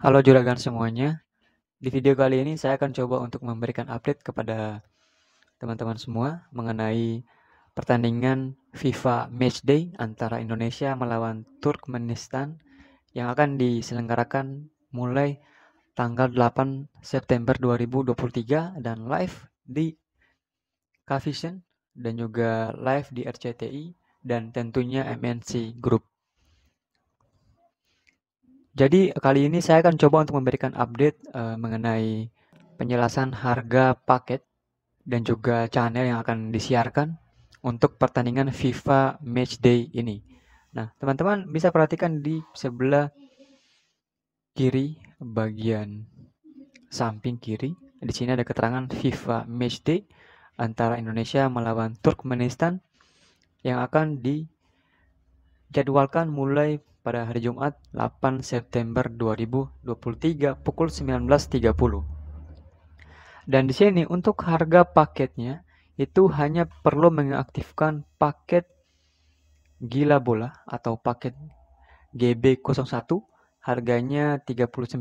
Halo juragan semuanya. Di video kali ini saya akan coba untuk memberikan update kepada teman-teman semua mengenai pertandingan FIFA Matchday antara Indonesia melawan Turkmenistan yang akan diselenggarakan mulai tanggal 8 September 2023 dan live di Kavision dan juga live di RCTI dan tentunya MNC Group. Jadi kali ini saya akan coba untuk memberikan update uh, mengenai penjelasan harga paket dan juga channel yang akan disiarkan untuk pertandingan FIFA Matchday ini. Nah, teman-teman bisa perhatikan di sebelah kiri bagian samping kiri. Di sini ada keterangan FIFA Matchday antara Indonesia melawan Turkmenistan yang akan dijadwalkan mulai pada hari Jumat 8 September 2023 pukul 19.30. Dan di sini untuk harga paketnya itu hanya perlu mengaktifkan paket Gila Bola atau paket GB01 harganya 39.000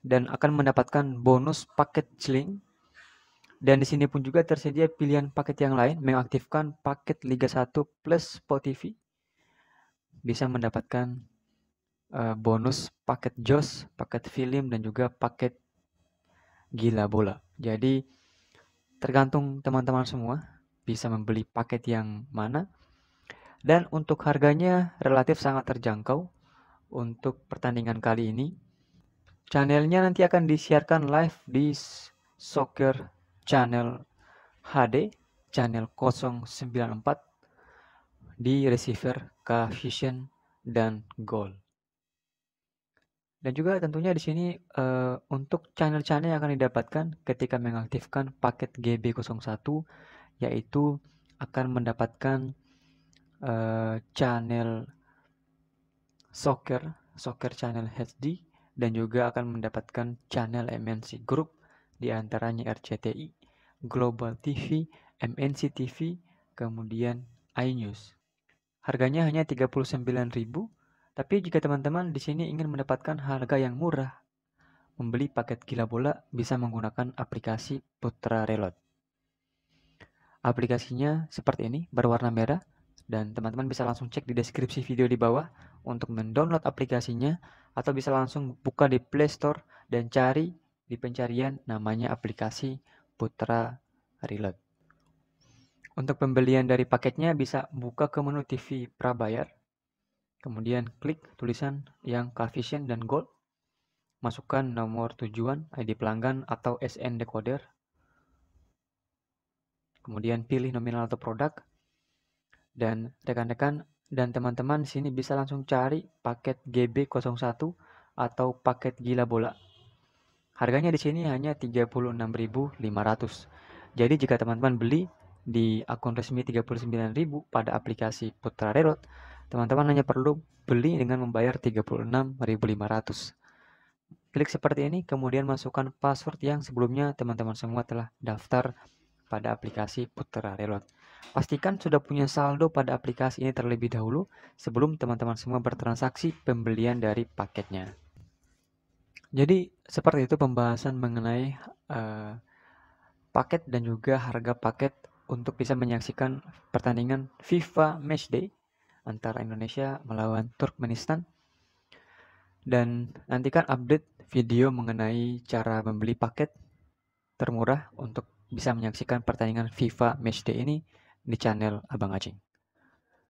dan akan mendapatkan bonus paket Jling dan di sini pun juga tersedia pilihan paket yang lain mengaktifkan paket Liga 1 plus Spotify bisa mendapatkan uh, bonus paket JOS, paket film dan juga paket gila bola. Jadi tergantung teman-teman semua bisa membeli paket yang mana. Dan untuk harganya relatif sangat terjangkau untuk pertandingan kali ini. Channelnya nanti akan disiarkan live di Soccer Channel HD, channel 094 di receiver, coefficient, dan goal. Dan juga tentunya di sini uh, untuk channel-channel yang akan didapatkan ketika mengaktifkan paket GB01 yaitu akan mendapatkan uh, channel soccer, soccer channel HD dan juga akan mendapatkan channel MNC Group di antaranya RCTI, Global TV, MNC TV, kemudian iNews. Harganya hanya 39.000, tapi jika teman-teman di sini ingin mendapatkan harga yang murah, membeli paket gila bola bisa menggunakan aplikasi Putra Reload. Aplikasinya seperti ini, berwarna merah, dan teman-teman bisa langsung cek di deskripsi video di bawah untuk mendownload aplikasinya atau bisa langsung buka di Play Store dan cari di pencarian namanya aplikasi Putra Reload. Untuk pembelian dari paketnya bisa buka ke menu TV prabayar, kemudian klik tulisan yang coefficient dan gold, masukkan nomor tujuan, ID pelanggan atau SN decoder, kemudian pilih nominal atau produk, dan rekan-rekan dan teman-teman di sini bisa langsung cari paket GB01 atau paket gila bola. Harganya di sini hanya 36.500. Jadi jika teman-teman beli di akun resmi 39.000 pada aplikasi Putra Reload, teman-teman hanya perlu beli dengan membayar 36.500. Klik seperti ini, kemudian masukkan password yang sebelumnya teman-teman semua telah daftar pada aplikasi Putra Reload. Pastikan sudah punya saldo pada aplikasi ini terlebih dahulu sebelum teman-teman semua bertransaksi pembelian dari paketnya. Jadi seperti itu pembahasan mengenai uh, paket dan juga harga paket untuk bisa menyaksikan pertandingan FIFA Matchday antara Indonesia melawan Turkmenistan. Dan nantikan update video mengenai cara membeli paket termurah untuk bisa menyaksikan pertandingan FIFA Matchday ini di channel Abang Acing.